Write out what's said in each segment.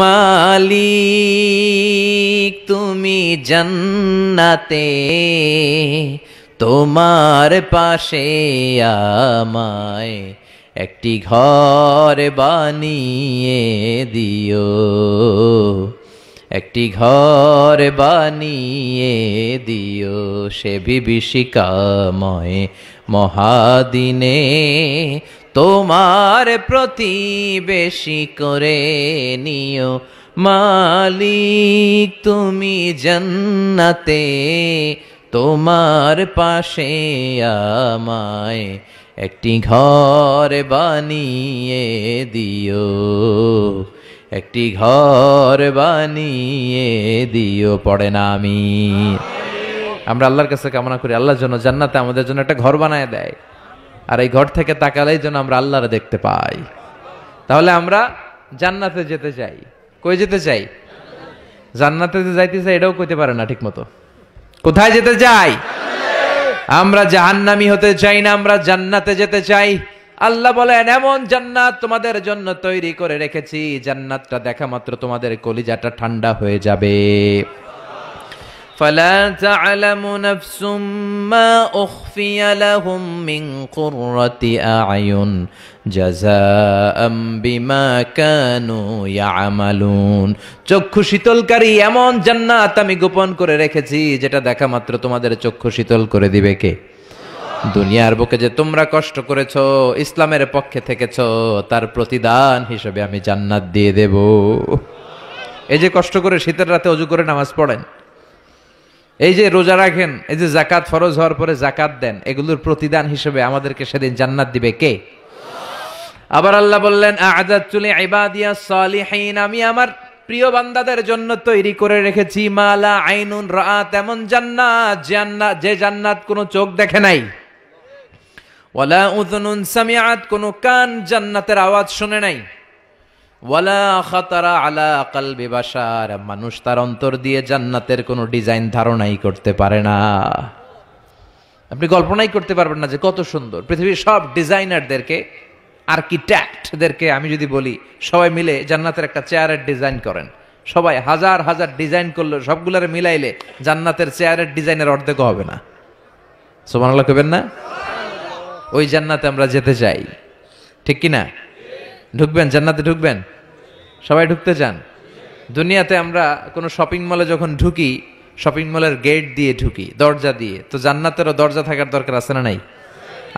মালিক তুমি জন্নাতে তোমার পাশে আমায় একটি ঘর বানিয়ে দিও একটি ঘর বানিয়ে দিও সে বিভীষিকাময় মহাদিনে তোমার প্রতিবেশী করে নিও মালিক তুমি জন্নাতে তোমার পাশে আমায় একটি ঘর বানিয়ে দিও একটি ঘর বানিয়ে দিও পড়ে না আমি আমরা আল্লাহর কাছে কামনা করি আল্লাহর জন্য জান্নাতে আমাদের জন্য একটা ঘর বানায় দেয় আর এই ঘর থেকে তাকালেই যেন আমরা আল্লাহর দেখতে পাই তাহলে আমরা জান্নাতে যেতে চাই কই যেতে চাই জান্নাতে যে যাইতে চাই এটাও কইতে পারে না ঠিক মতো কোথায় যেতে চাই আমরা জাহান্নামি হতে চাই না আমরা জান্নাতে যেতে চাই আল্লাহ বলেন এমন জান্নাত তোমাদের জন্য তৈরি করে রেখেছি জান্নাতটা দেখা মাত্র তোমাদের কলিজাটা ঠান্ডা হয়ে যাবে فلا تعلم نفس ما أخفي لهم من قرة أعين جزاء بما كانوا يعملون চক্ষু শীতলকারী এমন জান্নাত আমি গোপন করে রেখেছি যেটা দেখা মাত্র তোমাদের চক্ষু শীতল করে দিবে কে দুনিয়ার বুকে যে তোমরা কষ্ট করেছ ইসলামের পক্ষে থেকেছ তার প্রতিদান হিসেবে আমি জান্নাত দিয়ে দেব এই যে কষ্ট করে শীতের রাতে অজু করে নামাজ পড়েন এই যে রোজা রাখেন এই যে জাকাত ফরজ হওয়ার পরে জাকাত দেন এগুলোর প্রতিদান হিসেবে আমাদেরকে সেদিন জান্নাত দিবে কে আবার আল্লাহ বললেন আজাদ চুলে আমি আমার প্রিয় বান্দাদের জন্য তৈরি করে রেখেছি মালা আইনুন রাত এমন জান্নাত জান্নাত যে জান্নাত কোনো চোখ দেখে নাই ওয়ালা উযুনুন সামিআত কোনো কান জান্নাতের আওয়াজ শুনে নাই ওয়ালা খাতারা আলা কালবে বাসার মানুষ তার অন্তর দিয়ে জান্নাতের কোনো ডিজাইন ধারণাই করতে পারে না আপনি কল্পনাই করতে পারবেন না যে কত সুন্দর পৃথিবীর সব ডিজাইনারদেরকে আর্কিটেক্টদেরকে আমি যদি বলি সবাই মিলে জান্নাতের একটা চেয়ারের ডিজাইন করেন সবাই হাজার হাজার ডিজাইন করলো সবগুলার মিলাইলে জান্নাতের চেয়ারের ডিজাইনের অর্ধেক হবে না সোমান আল্লাহ কবেন না ওই জান্নাতে আমরা যেতে চাই ঠিক কিনা না ঢুকবেন জান্নাতে ঢুকবেন সবাই ঢুকতে চান দুনিয়াতে আমরা কোনো শপিং মলে যখন ঢুকি শপিং মলের গেট দিয়ে ঢুকি দরজা দিয়ে তো জান্নাতেরও দরজা থাকার দরকার আছে না নাই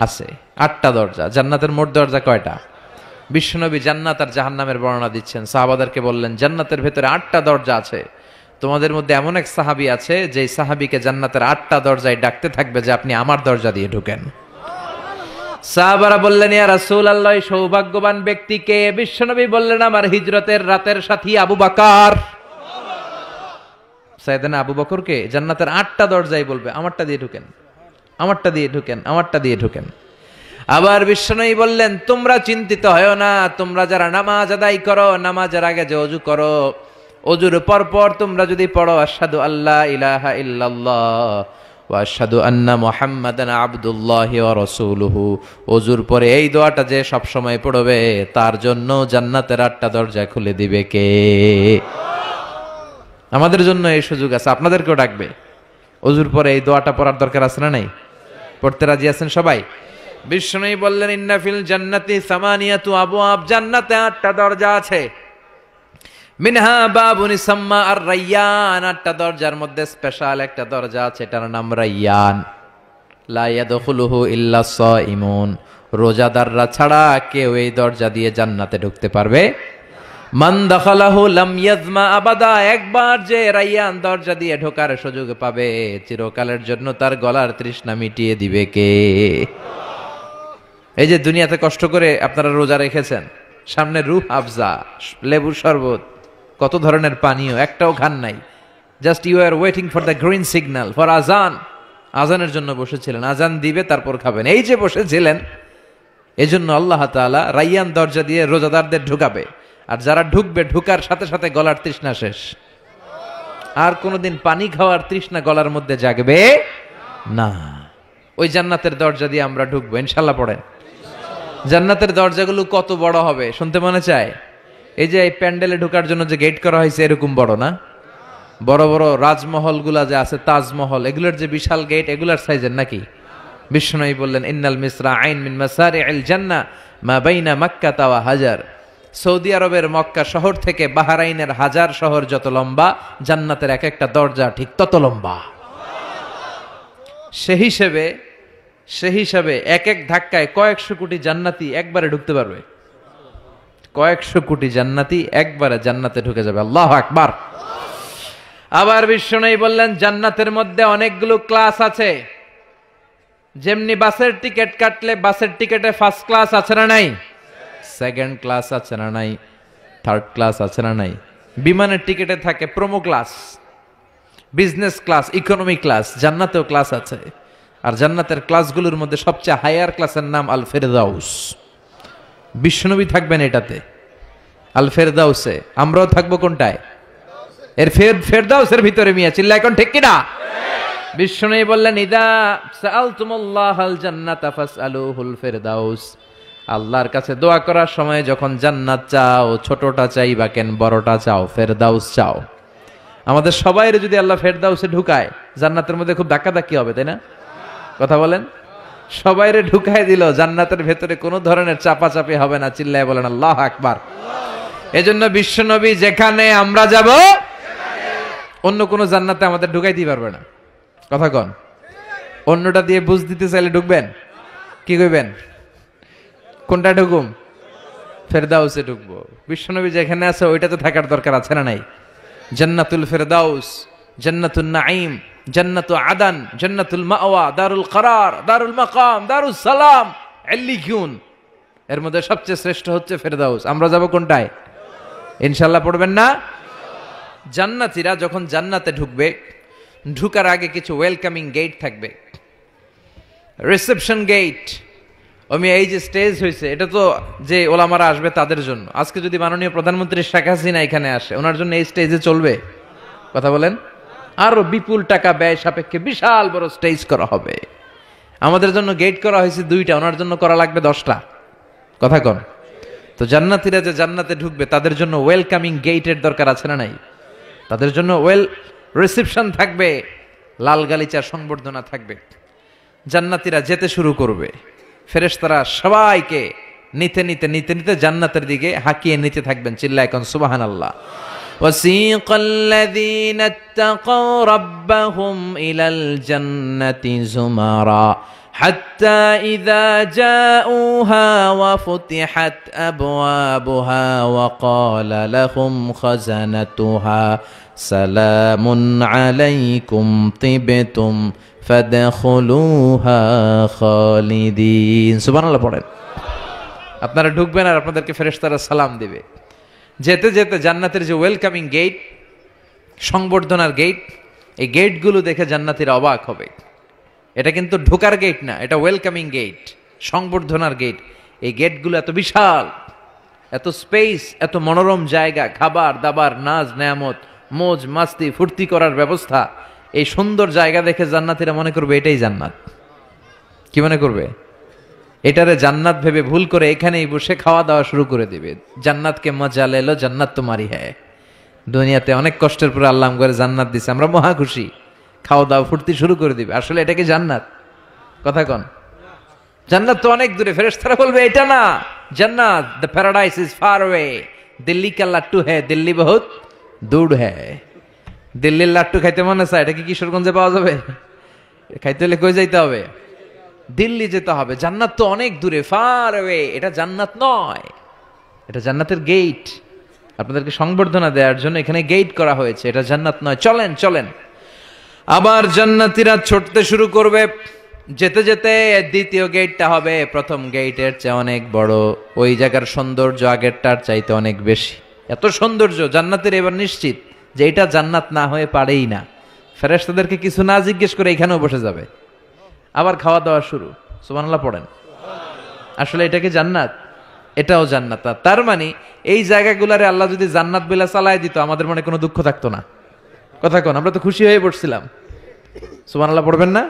আছে আটটা দরজা জান্নাতের মোট দরজা কয়টা বিশ্বনবী জান্নাত আর জাহান্নামের বর্ণনা দিচ্ছেন সাহাবাদারকে বললেন জান্নাতের ভেতরে আটটা দরজা আছে তোমাদের মধ্যে এমন এক সাহাবি আছে যে সাহাবিকে জান্নাতের আটটা দরজায় ডাকতে থাকবে যে আপনি আমার দরজা দিয়ে ঢুকেন সাহাবারা বললেন ইয়া রাসুল আল্লাহ সৌভাগ্যবান ব্যক্তিকে বিশ্বনবী বললেন আমার হিজরতের রাতের সাথী আবু বাকার সাইয়েদনা আবু কে জান্নাতের আটটা দরজায় বলবে আমারটা দিয়ে ঢুকেন আমারটা দিয়ে ঢুকেন আমারটা দিয়ে ঢুকেন আবার বিশ্বনবী বললেন তোমরা চিন্তিত হয় না তোমরা যারা নামাজ আদায় করো নামাজের আগে যে অজু করো অজুর পর পর তোমরা যদি পড়ো আসাদু আল্লাহ ইলাহা ইল্লাল্লাহ ওয়াশাদু আন্না মোহাম্মদান ও রসুলহু অজুর পরে এই দোয়াটা যে সব সময় পড়বে তার জন্য জান্নাতের আটটা দরজা খুলে দিবে কে আমাদের জন্য এই সুযোগ আছে আপনাদেরকেও ডাকবে অজুর পরে এই দোয়াটা পড়ার দরকার আছে না নাই পড়তে রাজি আছেন সবাই বিষ্ণু বললেন ইন্নাফিল জান্নাতি তু আবু আব জান্নাতে আটটা দরজা আছে মিনহা বাবুনি সাম্মা আর রাইয়ান আটটা দরজার মধ্যে স্পেশাল একটা দরজা আছে এটার নাম রাইয়ান লাইয়াদখুলুহু ইল্লা সাইমুন রোজাদাররা ছাড়া কেউ এই দরজা দিয়ে জান্নাতে ঢুকতে পারবে মান দখালাহু লাম ইয়াজমা আবাদা একবার যে রাইয়ান দরজা দিয়ে ঢোকার সুযোগ পাবে চিরকালের জন্য তার গলার তৃষ্ণা মিটিয়ে দিবে কে এই যে দুনিয়াতে কষ্ট করে আপনারা রোজা রেখেছেন সামনে রুহ আফজা লেবু শরবত কত ধরনের পানীয় একটাও ঘান নাই just you are waiting for the green signal for আজান আজানের জন্য বসেছিলেন আজান দিবে তারপর খাবেন এই যে বসেছিলেন এজন্য আল্লাহ তালা রাইয়ান দরজা দিয়ে রোজাদারদের ঢুকাবে আর যারা ঢুকবে ঢুকার সাথে সাথে গলার তৃষ্ণা শেষ আর কোনোদিন পানি খাওয়ার তৃষ্ণা গলার মধ্যে জাগবে না ওই জান্নাতের দরজা দিয়ে আমরা ঢুকবো ইনশাল্লাহ পড়েন জান্নাতের দরজাগুলো কত বড় হবে শুনতে মনে চায় এই যে এই প্যান্ডেলে ঢোকার জন্য যে গেট করা হয়েছে এরকম বড় না বড় বড় রাজমহলগুলা যে আছে তাজমহল এগুলোর যে বিশাল গেট এগুলার সাইজের নাকি বিষ্ণুই বললেন ইন্নাল মিশ্রা আইন মিন মাসারি আল জান্না মা বাইনা মাক্কা তাওয়া হাজার সৌদি আরবের মক্কা শহর থেকে বাহারাইনের হাজার শহর যত লম্বা জান্নাতের এক একটা দরজা ঠিক তত লম্বা সে হিসেবে সে হিসাবে এক এক ধাক্কায় কয়েকশো কোটি জান্নাতি একবারে ঢুকতে পারবে কয়েকশো কোটি জান্নাতি একবারে জান্নাতে ঢুকে যাবে আল্লাহ একবার আবার বিশ্ব নেই বললেন জান্নাতের মধ্যে অনেকগুলো ক্লাস আছে যেমনি বাসের টিকিট কাটলে বাসের টিকিটে ফার্স্ট ক্লাস আছে না নাই সেকেন্ড ক্লাস আছে না নাই থার্ড ক্লাস আছে না নাই বিমানের টিকিটে থাকে promo class business class economy class জান্নাতেও ক্লাস আছে আর জান্নাতের ক্লাসগুলোর মধ্যে সবচেয়ে হায়ার ক্লাসের নাম আল ফেরদাউস বিশ্বনবী থাকবেন এটাতে আল ফেরদাউসে আমরাও থাকবো কোনটায় এর ফের ফেরদাউসের ভিতরে মিয়া চিল্লা এখন ঠিক কিনা বিশ্বনবী বললেন ইদা তুমুল্লাহ আল জান্নাত হুল ফেরদাউস আল্লাহর কাছে দোয়া করার সময় যখন জান্নাত চাও ছোটটা চাই বা কেন বড়টা চাও ফেরদাউস চাও আমাদের সবাইয়ের যদি আল্লাহ ফেরদাউসে ঢুকায় জান্নাতের মধ্যে খুব ধাক্কাধাক্কি হবে তাই না কথা বলেন সবাইরে ঢুকাই দিল জান্নাতের ভেতরে কোনো ধরনের চাপাচাপি হবে না চিল্লায় বলেন আল্লাহ আকবার এজন্য বিশ্বনবী যেখানে আমরা যাব অন্য কোনো জান্নাতে আমাদের দিতে পারবে না কথা কন অন্যটা দিয়ে বুঝ দিতে চাইলে ঢুকবেন কি কইবেন কোনটা ঢুকুম ফেরদাউসে ঢুকবো বিশ্বনবী যেখানে আছে ওইটাতে থাকার দরকার আছে না নাই জান্নাতুল ফেরদাউস জান্নাতুল নাইম জান্নাত আদান জান্নাতুল মাওয়া দারুল করার দারুল মাকাম দারুল সালাম এল্লিখিউন এর মধ্যে সবচেয়ে শ্রেষ্ঠ হচ্ছে ফেরদাউস আমরা যাব কোনটায় ইনশাল্লাহ পড়বেন না জান্নাতিরা যখন জান্নাতে ঢুকবে ঢুকার আগে কিছু ওয়েলকামিং গেট থাকবে রিসেপশন গেট আমি এই যে স্টেজ হয়েছে এটা তো যে ওলামারা আসবে তাদের জন্য আজকে যদি মাননীয় প্রধানমন্ত্রী শেখ হাসিনা এখানে আসে ওনার জন্য এই স্টেজে চলবে কথা বলেন আরও বিপুল টাকা ব্যয় সাপেক্ষে বিশাল বড় স্টেজ করা হবে আমাদের জন্য গেট করা হয়েছে দুইটা ওনার জন্য করা লাগবে দশটা কথা কন তো জান্নাতিরা যে জান্নাতে ঢুকবে তাদের জন্য ওয়েলকামিং গেটের দরকার আছে না নাই তাদের জন্য ওয়েল রিসেপশন থাকবে লাল গালিচা সংবর্ধনা থাকবে জান্নাতিরা যেতে শুরু করবে ফেরেস্তারা সবাইকে নিতে নিতে নিতে নিতে জান্নাতের দিকে হাঁকিয়ে নিতে থাকবেন চিল্লা এখন সুবাহান আল্লাহ وسيق الذين اتقوا ربهم إلى الجنة زمرا حتى إذا جاءوها وفتحت أبوابها وقال لهم خزنتها سلام عليكم طبتم فادخلوها خالدين سبحان الله পড়েন আপনারা ঢুকবেন আর আপনাদেরকে ফেরেশতারা সালাম দেবে যেতে যেতে জান্নাতের যে ওয়েলকামিং গেট সংবর্ধনার গেট এই গেটগুলো দেখে জান্নাতের অবাক হবে এটা কিন্তু ঢোকার গেট না এটা ওয়েলকামিং গেট সংবর্ধনার গেট এই গেটগুলো এত বিশাল এত স্পেস এত মনোরম জায়গা খাবার দাবার নাজ নেয়ামত মোজ মাস্তি ফুর্তি করার ব্যবস্থা এই সুন্দর জায়গা দেখে জান্নাতিরা মনে করবে এটাই জান্নাত কি মনে করবে এটারে জান্নাত ভেবে ভুল করে এখানেই বসে খাওয়া দাওয়া শুরু করে দেবে জান্নাতকে মজা লেলো জান্নাত তোমারই হ্যাঁ দুনিয়াতে অনেক কষ্টের পরে আল্লাহ করে জান্নাত দিছে আমরা মহা খুশি খাওয়া দাওয়া ফুর্তি শুরু করে দিবে আসলে এটাকে জান্নাত কথা কন জান্নাত তো অনেক দূরে ফেরেশতারা বলবে এটা না জান্নাত the paradise is far way Delhi কে লাট্টু হ্যাঁ দিল্লি বহুত দূর হ্যাঁ দিল্লির লাট্টু খাইতে মনে চায় এটা কি কিশোরগঞ্জে পাওয়া যাবে খাইতে হলে কই যাইতে হবে দিল্লি যেতে হবে জান্নাত তো অনেক দূরে ফার ওয়ে এটা জান্নাত নয় এটা জান্নাতের গেট আপনাদেরকে সংবর্ধনা দেওয়ার জন্য এখানে গেট করা হয়েছে এটা জান্নাত নয় চলেন চলেন আবার জান্নাতিরা ছুটতে শুরু করবে যেতে যেতে দ্বিতীয় গেটটা হবে প্রথম গেটের চেয়ে অনেক বড় ওই জায়গার সৌন্দর্য আগেরটার চাইতে অনেক বেশি এত সৌন্দর্য জান্নাতের এবার নিশ্চিত যে এটা জান্নাত না হয়ে পারেই না ফেরেস তাদেরকে কিছু না জিজ্ঞেস করে এখানেও বসে যাবে আবার খাওয়া দাওয়া শুরু সুবানাল্লাহ পড়েন আসলে এটাকে জান্নাত এটাও জান্নাত তার মানে এই জায়গাগুলারে আল্লাহ যদি জান্নাত বেলা চালায় দিত আমাদের মনে কোনো দুঃখ থাকতো না কথা কোন আমরা তো খুশি হয়ে পড়ছিলাম আল্লাহ পড়বেন না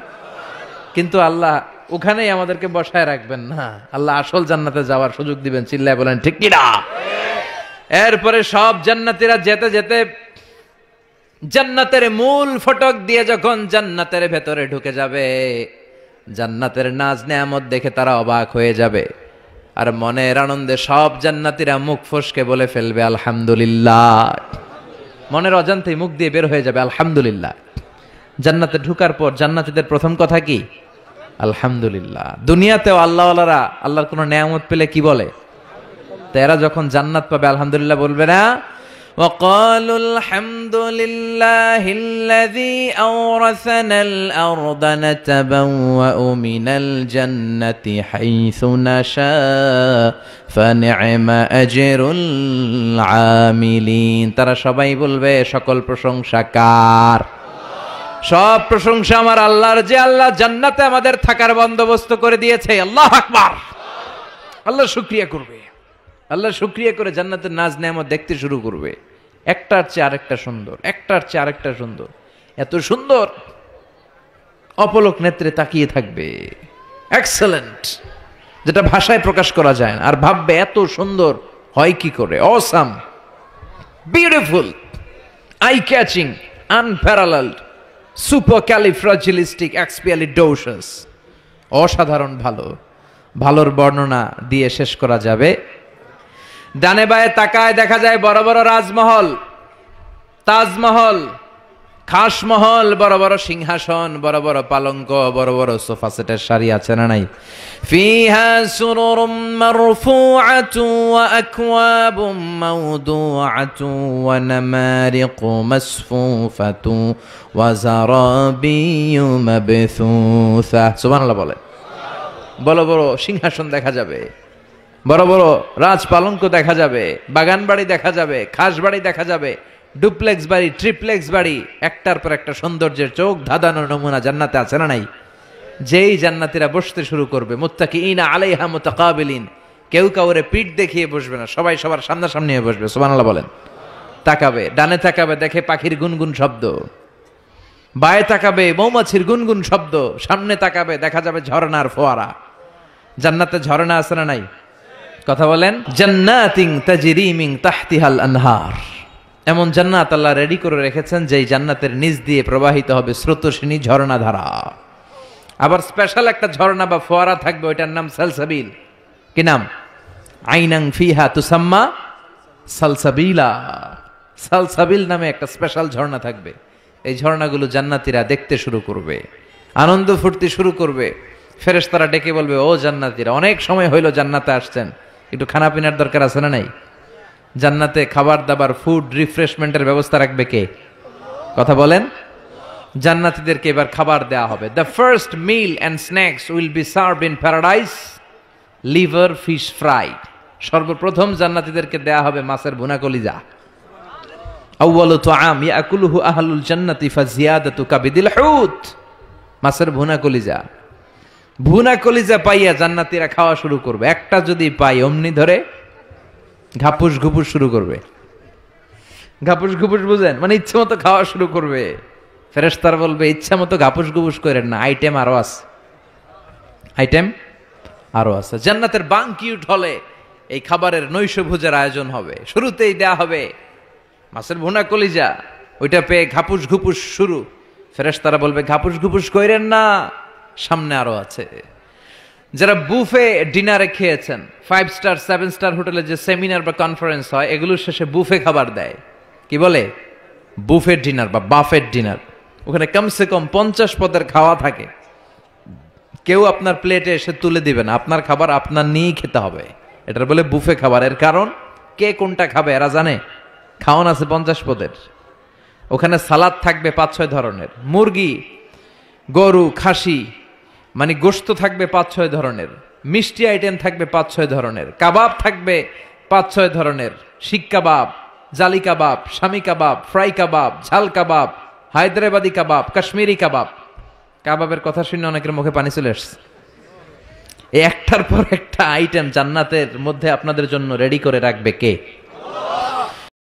কিন্তু আল্লাহ ওখানেই আমাদেরকে বসায় রাখবেন না আল্লাহ আসল জান্নাতে যাওয়ার সুযোগ দিবেন চিল্লায় বলেন ঠিক কিনা এরপরে সব জান্নাতিরা যেতে যেতে জান্নাতের মূল ফটক দিয়ে যখন জান্নাতের ভেতরে ঢুকে যাবে জান্নাতের নাজ নেয়ামত দেখে তারা অবাক হয়ে যাবে আর মনের আনন্দে সব জান্নাতিরা মুখ ফসকে বলে ফেলবে আলহামদুলিল্লাহ মনের অজান্তেই মুখ দিয়ে বের হয়ে যাবে আলহামদুলিল্লাহ জান্নাতে ঢুকার পর জান্নাতিদের প্রথম কথা কি আলহামদুলিল্লাহ দুনিয়াতেও আল্লাহওয়ালারা আল্লাহর কোনো নেয়ামত পেলে কি বলে তো এরা যখন জান্নাত পাবে আলহামদুলিল্লাহ বলবে না وقالوا الحمد لله الذي أورثنا الأرض نتبوأ من الجنة حيث نشاء فنعم أجر العاملين ترى شباي بلبي شكل প্রশংসা شكار সব প্রশংসা আমার আল্লাহর যে আল্লাহ জান্নাতে আমাদের থাকার বন্দোবস্ত করে দিয়েছে আল্লাহ আকবার আল্লাহ শুক্রিয়া করবে আল্লাহ শুক্রিয়া করে জান্নাতের নাজ নেয়ামত দেখতে শুরু করবে একটার চেয়ে আরেকটা সুন্দর একটার চেয়ে আরেকটা সুন্দর এত সুন্দর অপলক নেত্রে তাকিয়ে থাকবে এক্সেলেন্ট যেটা ভাষায় প্রকাশ করা যায় না আর ভাববে এত সুন্দর হয় কি করে awesome beautiful eye catching unparalleled supercalifragilisticexpialidocious অসাধারণ ভালো ভালোর বর্ণনা দিয়ে শেষ করা যাবে ডানে বায়ে তাকায় দেখা যায় বড় বড় রাজমহল তাজমহল খাসমহল বড় বড় সিংহাসন বড় বড় পালঙ্ক বড় বড় সোফা সেটের শাড়ি আছে না নাই ফিহা সুরুরুম মারফুআতু ওয়া আকওয়াবুম মাওদুআতু ওয়া নামারিকু মাসফুফাতু ওয়া জারাবিয়ু মাবথুসা সুবহানাল্লাহ বলে বড় বড় সিংহাসন দেখা যাবে বড় বড় রাজপালঙ্ক দেখা যাবে বাগান বাড়ি দেখা যাবে খাস বাড়ি দেখা যাবে ডুপ্লেক্স বাড়ি ট্রিপ্লেক্স বাড়ি একটার পর একটা সৌন্দর্যের চোখ ধাঁধানোর নমুনা জান্নাতে আছে না নাই যেই জান্নাতিরা বসতে শুরু করবে মোত্তাকি ইনা আলাইহা মোতাকাবিলিন কেউ কাউরে পিঠ দেখিয়ে বসবে না সবাই সবার সামনাসামনি হয়ে বসবে সোমানাল্লাহ বলেন তাকাবে ডানে তাকাবে দেখে পাখির গুনগুন শব্দ বায়ে তাকাবে মৌমাছির গুনগুন শব্দ সামনে তাকাবে দেখা যাবে ঝর্ণার ফোয়ারা জান্নাতে ঝর্ণা আছে না নাই কথা বলেন জান্নাতিং তাজিরিমিং তাহতিহাল আনহার এমন জান্নাত আল্লাহ রেডি করে রেখেছেন যেই জান্নাতের নিচ দিয়ে প্রবাহিত হবে স্রোতসিনী ঝর্ণাধারা আবার স্পেশাল একটা ঝর্ণা বা ফোয়ারা থাকবে ওইটার নাম সালসাবিল কি নাম আইনাং ফিহা তুসাম্মা সালসাবিলা সালসাবিল নামে একটা স্পেশাল ঝর্ণা থাকবে এই ঝর্ণাগুলো জান্নাতিরা দেখতে শুরু করবে আনন্দ ফুর্তি শুরু করবে ফেরেশতারা ডেকে বলবে ও জান্নাতিরা অনেক সময় হইল জান্নাতে আসছেন একটু খানা পিনার দরকার আছে না নাই জান্নাতে খাবার দাবার ফুড রিফ্রেশমেন্টের ব্যবস্থা রাখবে কে কথা বলেন জান্নাতীদেরকে এবার খাবার দেওয়া হবে the first meal and snacks will be serve in paradise liver fish fry সর্বপ্রথম জান্নাতীদেরকে দেয়া হবে মাছের ভুনা কলিজা আউ্বাল তো আম ইয়াকুলহু আহলুল জান্নাতি তু কাবিদিল হুত মাছের ভুনা কলিজা ভুনা কলিজা পাইয়া জান্নাতিরা খাওয়া শুরু করবে একটা যদি পাই অমনি ধরে ঘাপুস ঘুপুস শুরু করবে ঘাপুস ঘুপুস বুঝেন মানে ইচ্ছে মতো খাওয়া শুরু করবে ফেরেস্তার বলবে ইচ্ছা মতো ঘাপুস ঘুপুস করেন না আইটেম আরো আছে আইটেম আরো আছে জান্নাতের বাং হলে এই খাবারের নৈশভোজের আয়োজন হবে শুরুতেই দেয়া হবে মাছের ভুনা কলিজা ওইটা পেয়ে ঘাপুস ঘুপুস শুরু ফেরেস্তারা বলবে ঘাপুস ঘুপুস করেন না সামনে আরো আছে যারা বুফে ডিনারে খেয়েছেন ফাইভ স্টার সেভেন স্টার হোটেলে যে সেমিনার বা কনফারেন্স হয় এগুলোর শেষে বুফে খাবার দেয় কি বলে বুফের ডিনার বা বাফের ডিনার ওখানে কমসে কম পঞ্চাশ পদের খাওয়া থাকে কেউ আপনার প্লেটে এসে তুলে দিবেন আপনার খাবার আপনার নিয়েই খেতে হবে এটার বলে বুফে খাবার এর কারণ কে কোনটা খাবে এরা জানে খাওয়ান আছে পঞ্চাশ পদের ওখানে সালাদ থাকবে পাঁচ ছয় ধরনের মুরগি গরু খাসি মানে গোস্ত থাকবে পাঁচ ছয় ধরনের মিষ্টি আইটেম থাকবে পাঁচ ছয় ধরনের কাবাব থাকবে পাঁচ ছয় ধরনের শিক কাবাব জালি কাবাব স্বামী কাবাব ফ্রাই কাবাব ঝাল কাবাব হায়দ্রাবাদি কাবাব কাশ্মীরি কাবাব কাবাবের কথা শুনে অনেকের মুখে পানি চলে এসছে একটার পর একটা আইটেম জান্নাতের মধ্যে আপনাদের জন্য রেডি করে রাখবে কে